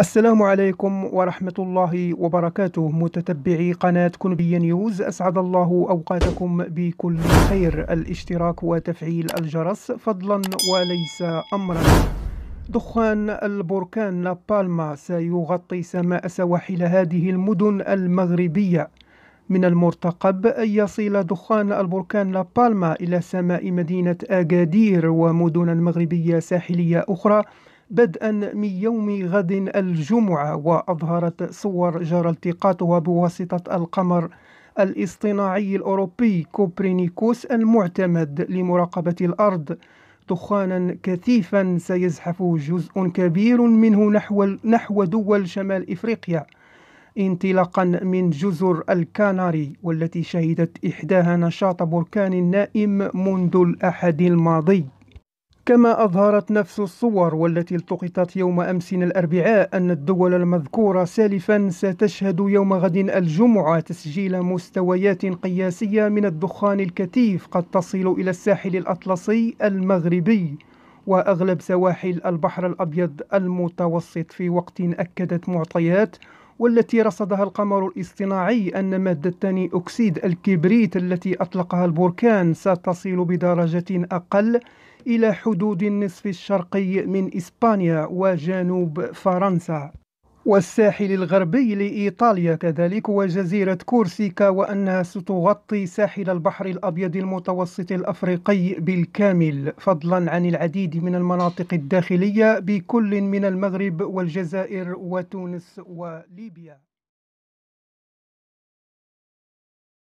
السلام عليكم ورحمة الله وبركاته متتبعي قناة كنبيا نيوز أسعد الله أوقاتكم بكل خير الاشتراك وتفعيل الجرس فضلا وليس أمرا دخان البركان لابالما سيغطي سماء سواحل هذه المدن المغربية من المرتقب أن يصل دخان البركان لابالما إلى سماء مدينة أغادير ومدن مغربية ساحلية أخرى بدءا من يوم غد الجمعة وأظهرت صور جرى التقاطها بواسطة القمر الاصطناعي الأوروبي كوبرينيكوس المعتمد لمراقبة الأرض دخانا كثيفا سيزحف جزء كبير منه نحو نحو دول شمال افريقيا انطلاقا من جزر الكناري والتي شهدت احداها نشاط بركان نائم منذ الاحد الماضي كما أظهرت نفس الصور والتي التقطت يوم أمس الأربعاء أن الدول المذكورة سالفا ستشهد يوم غد الجمعة تسجيل مستويات قياسية من الدخان الكثيف قد تصل إلى الساحل الأطلسي المغربي وأغلب سواحل البحر الأبيض المتوسط في وقت أكدت معطيات والتي رصدها القمر الاصطناعي أن مادة ثاني أكسيد الكبريت التي أطلقها البركان ستصل بدرجة أقل إلى حدود النصف الشرقي من إسبانيا وجنوب فرنسا والساحل الغربي لإيطاليا كذلك وجزيرة كورسيكا وأنها ستغطي ساحل البحر الأبيض المتوسط الأفريقي بالكامل فضلا عن العديد من المناطق الداخلية بكل من المغرب والجزائر وتونس وليبيا